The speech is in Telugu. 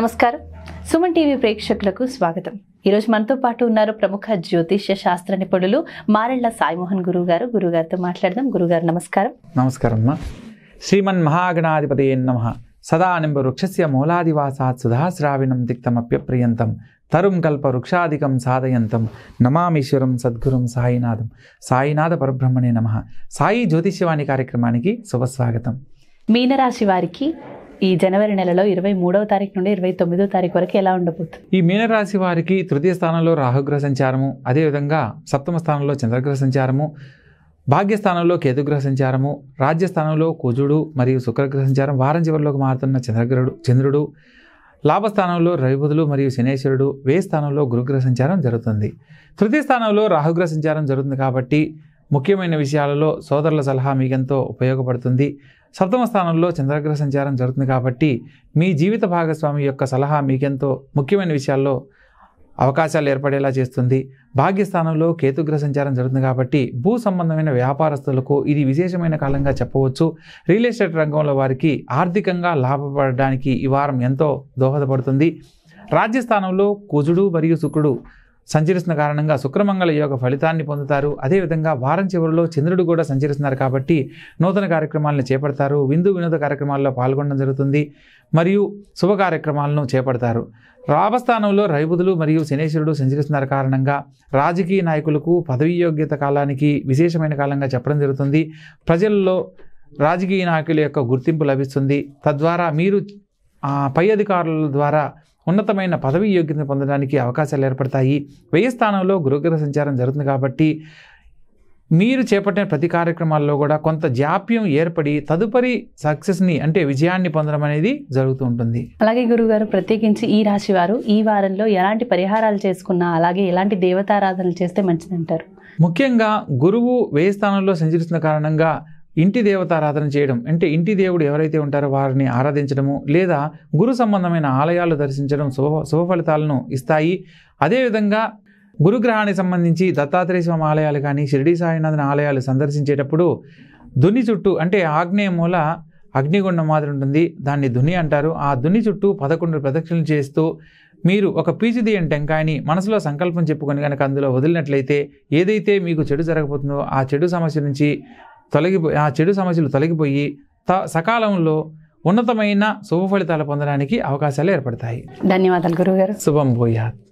నమస్కారం సుమన్ టీవీ ప్రేక్షకులకు స్వాగతం ఈరోజు మనతో పాటు ఉన్నారు ప్రముఖ జ్యోతిష్య శాస్త్ర నిపుణులు మారెళ్ల సాయిమోహన్ గురువు గారు గురుగారితో మాట్లాడదాం గురుగారు నమస్కారం నమస్కారం అమ్మా శ్రీమన్ మహాగణాధిపతి నమ సదా నింబ వృక్షస్య మూలాదివాసాత్ సుధాశ్రావిణం తిక్తమప్యప్రియంతం తరుం కల్ప వృక్షాధికం సాధయంతం నమామీశ్వరం సద్గురుం సాయినాథం సాయినాథ పరబ్రహ్మణే నమ సాయి జ్యోతిష్యవాణి కార్యక్రమానికి శుభస్వాగతం మీనరాశి వారికి ఈ జనవరి నెలలో ఇరవై మూడవ తారీఖు నుండి ఇరవై తొమ్మిదో తారీఖు వరకు ఎలా ఉండబోతుంది ఈ మీనరాశి వారికి తృతీయ స్థానంలో రాహుగ్రహ సంచారము అదేవిధంగా సప్తమ స్థానంలో చంద్రగ్రహ సంచారము భాగ్యస్థానంలో కేతుగ్రహ సంచారము రాజ్యస్థానంలో కుజుడు మరియు శుక్రగ్రహ సంచారం వారం చివరిలోకి మారుతున్న చంద్రగ్రహుడు చంద్రుడు లాభస్థానంలో రవిబుధులు మరియు శనేశ్వరుడు వే స్థానంలో గురుగ్రహ సంచారం జరుగుతుంది తృతీయ స్థానంలో రాహుగ్రహ సంచారం జరుగుతుంది కాబట్టి ముఖ్యమైన విషయాలలో సోదరుల సలహా మీకెంతో ఉపయోగపడుతుంది సప్తమ స్థానంలో చంద్రగ్రహ సంచారం జరుగుతుంది కాబట్టి మీ జీవిత భాగస్వామి యొక్క సలహా మీకెంతో ముఖ్యమైన విషయాల్లో అవకాశాలు ఏర్పడేలా చేస్తుంది భాగ్యస్థానంలో కేతుగ్రహ సంచారం జరుగుతుంది కాబట్టి భూ సంబంధమైన వ్యాపారస్తులకు ఇది విశేషమైన కాలంగా చెప్పవచ్చు రియల్ ఎస్టేట్ రంగంలో వారికి ఆర్థికంగా లాభపడడానికి ఈ వారం ఎంతో దోహదపడుతుంది రాజ్యస్థానంలో కుజుడు మరియు శుక్రుడు సంచరిస్తున్న కారణంగా శుక్రమంగళ యోగ ఫలితాన్ని పొందుతారు అదేవిధంగా వారం చివరిలో చంద్రుడు కూడా సంచరిస్తున్నారు కాబట్టి నూతన కార్యక్రమాలను చేపడతారు విందు వినోద కార్యక్రమాల్లో పాల్గొనడం జరుగుతుంది మరియు శుభ కార్యక్రమాలను చేపడతారు రాబస్థానంలో రైబుదులు మరియు శనేశ్వరుడు సంచరిస్తున్నారు కారణంగా రాజకీయ నాయకులకు పదవీ యోగ్యత కాలానికి విశేషమైన కాలంగా చెప్పడం జరుగుతుంది ప్రజల్లో రాజకీయ నాయకుల యొక్క గుర్తింపు లభిస్తుంది తద్వారా మీరు పై అధికారుల ద్వారా ఉన్నతమైన పదవి యోగ్యతను పొందడానికి అవకాశాలు ఏర్పడతాయి వ్యయ స్థానంలో గురుగ్రహ సంచారం జరుగుతుంది కాబట్టి మీరు చేపట్టిన ప్రతి కార్యక్రమాల్లో కూడా కొంత జాప్యం ఏర్పడి తదుపరి సక్సెస్ని అంటే విజయాన్ని పొందడం అనేది జరుగుతూ ఉంటుంది అలాగే గురుగారు ప్రత్యేకించి ఈ రాశి వారు ఈ వారంలో ఎలాంటి పరిహారాలు చేసుకున్నా అలాగే ఎలాంటి దేవతారాధనలు చేస్తే మంచిదంటారు ముఖ్యంగా గురువు వ్యయస్థానంలో స్థానంలో సంచరిస్తున్న కారణంగా ఇంటి ఆరాధన చేయడం అంటే ఇంటి దేవుడు ఎవరైతే ఉంటారో వారిని ఆరాధించడము లేదా గురు సంబంధమైన ఆలయాలు దర్శించడం శుభ శుభ ఫలితాలను ఇస్తాయి అదేవిధంగా గురుగ్రహానికి సంబంధించి దత్తాత్రేయ స్వామి ఆలయాలు కానీ షిరిడి సాయినాథన ఆలయాలు సందర్శించేటప్పుడు దుని చుట్టూ అంటే ఆగ్నేయ మూల అగ్నిగుండం మాదిరి ఉంటుంది దాన్ని దుని అంటారు ఆ దుని చుట్టూ పదకొండు ప్రదక్షిణలు చేస్తూ మీరు ఒక పీచిదియని టెంకాయని మనసులో సంకల్పం చెప్పుకొని కనుక అందులో వదిలినట్లయితే ఏదైతే మీకు చెడు జరగబోతుందో ఆ చెడు సమస్య నుంచి తొలగిపోయి ఆ చెడు సమస్యలు తొలగిపోయి త సకాలంలో ఉన్నతమైన శుభ ఫలితాలు పొందడానికి అవకాశాలు ఏర్పడతాయి ధన్యవాదాలు గురువుగారు శుభం భూయాత్